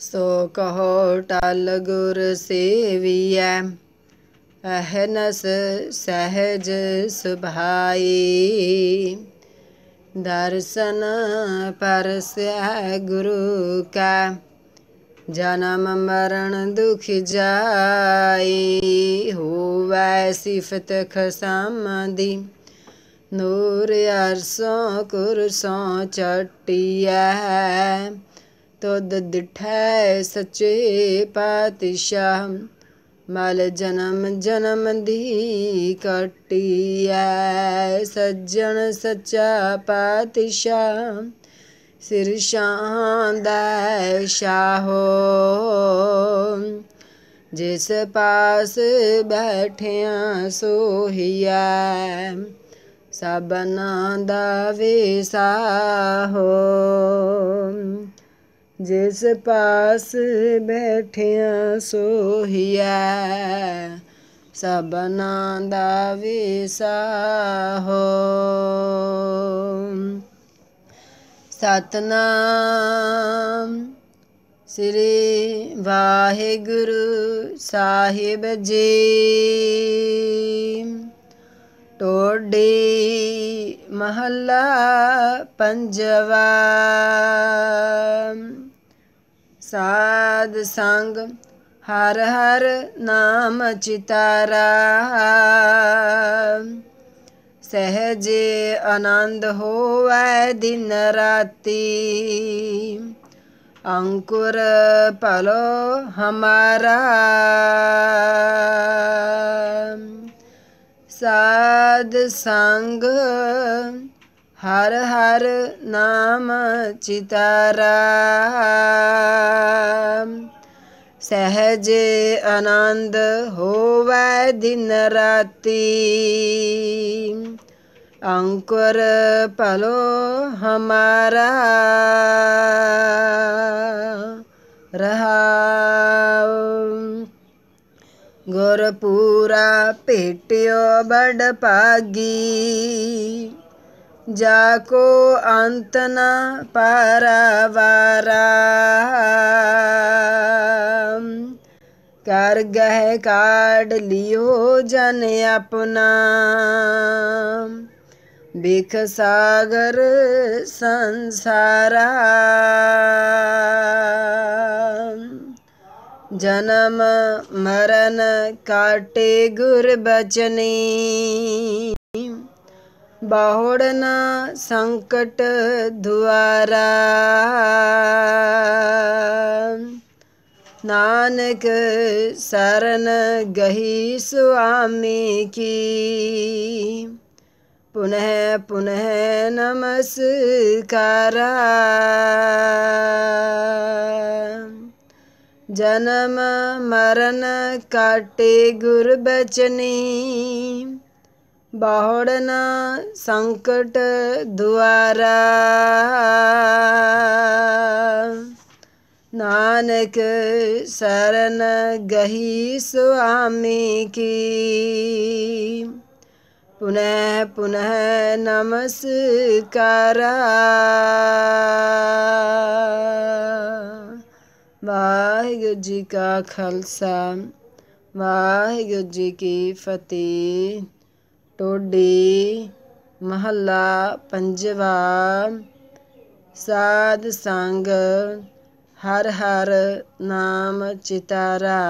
ਸੋ ਕਹੋ ਟਲ ਗੁਰ ਸੇਵੀਐ ਅਹਨਸ ਸਹਿਜ ਸੁਭਾਈ ਦਰਸ਼ਨ ਪਰਸੈ ਗੁਰੂ ਕਾ ਜਨਮ ਮਰਨ ਦੁਖ ਜਾਈ ਹੋਵੈ ਸਿਫਤ ਖਸਮ ਦੀ ਨੂਰ ਅਰਸੋਂ ਕੁਰਸੋਂ ਚਟਿਐ ਤੁਧ ਦਿਠੈ ਸੱਚੇ ਪਾਤਸ਼ਾਹ ਮਲ ਜਨਮ ਜਨਮ ਦੀ ਕਟਿਐ ਸੱਜਣ ਸੱਚਾ ਪਾਤਸ਼ਾਹ ਸਿਰ ਸ਼ਾਂਦੈ ਸ਼ਾਹੋ ਜਿਸ ਪਾਸ ਬੈਠਿਆ ਸੋਹੀਐ ਸਭਨਾਂ ਦਾ ਵਿਸਾਹੋ ਜਿਸ ਪਾਸ ਬੈਠਿਆ ਸੋਹੀਆ ਸਭਨਾ ਦਾ ਵਿਸਾਹੋ ਸਤਨਾਮ ਸ੍ਰੀ ਵਾਹਿਗੁਰੂ ਸਾਹਿਬ ਜੀ ਟੋੜੇ ਮਹੱਲਾ ਪੰਜਵਾ ਸਾਧ ਸੰਗ ਹਰ ਹਰ ਨਾਮ ਚਿਤਾਰਾ ਸਹਜੇ ਆਨੰਦ ਹੋਵੇ ਦਿਨ ਰਾਤੀ ਅੰਕੁਰ ਪਲੋ ਹਮਾਰਾ ਸਾਧ ਸੰਗ ਹਰ ਹਰ ਨਾਮ ਚਿਤਾਰਾਮ ਸਹਜੇ ਆਨੰਦ ਹੋਵੇ ਦਿਨ ਰਾਤੀ ਅੰਕੁਰ ਪਲੋ ਹਮਾਰਾ ਰਹਾਉ ਗੁਰਪੂਰਾ ਭੇਟਿਓ ਬੜ ਪਾਗੀ ਜਾ ਕੋ ਅੰਤ ਨ ਪਰਵਾਰਾ ਕਰ ਗਹਿ ਕਾੜ ਲਿਓ ਜਨ ਆਪਣਾ ਬਿਖ ਸਾਗਰ ਸੰਸਾਰਾ ਜਨਮ ਮਰਨ ਕਾਟੇ ਗੁਰ ਬਚਨੀ બાહોડના સંકટ દ્વારા નાનક શરણ ગહી સ્વામી કી પુનઃ પુનઃ નમસ્કારા જન્મ મરણ કાટે ગુરબચની ਬਾਹੜਨ ਸੰਕਟ ਦੁਆਰਾ ਨਾਨਕ ਸਰਨ ਗਹੀ ਸੁਆਮੀ ਕੀ ਪੁਨਹ ਪੁਨਹ ਨਮਸਕਾਰਾ ਵਾਹਿਗੁਰੂ ਜੀ ਕਾ ਖਾਲਸਾ ਵਾਹਿਗੁਰੂ ਜੀ ਕੀ ਫਤਿਹ ਟੋਡੀ ਮਹੱਲਾ ਪੰਜਵਾ ਸਾਧ ਸੰਗ ਹਰ ਹਰ ਨਾਮ ਚਿਤਾਰਾ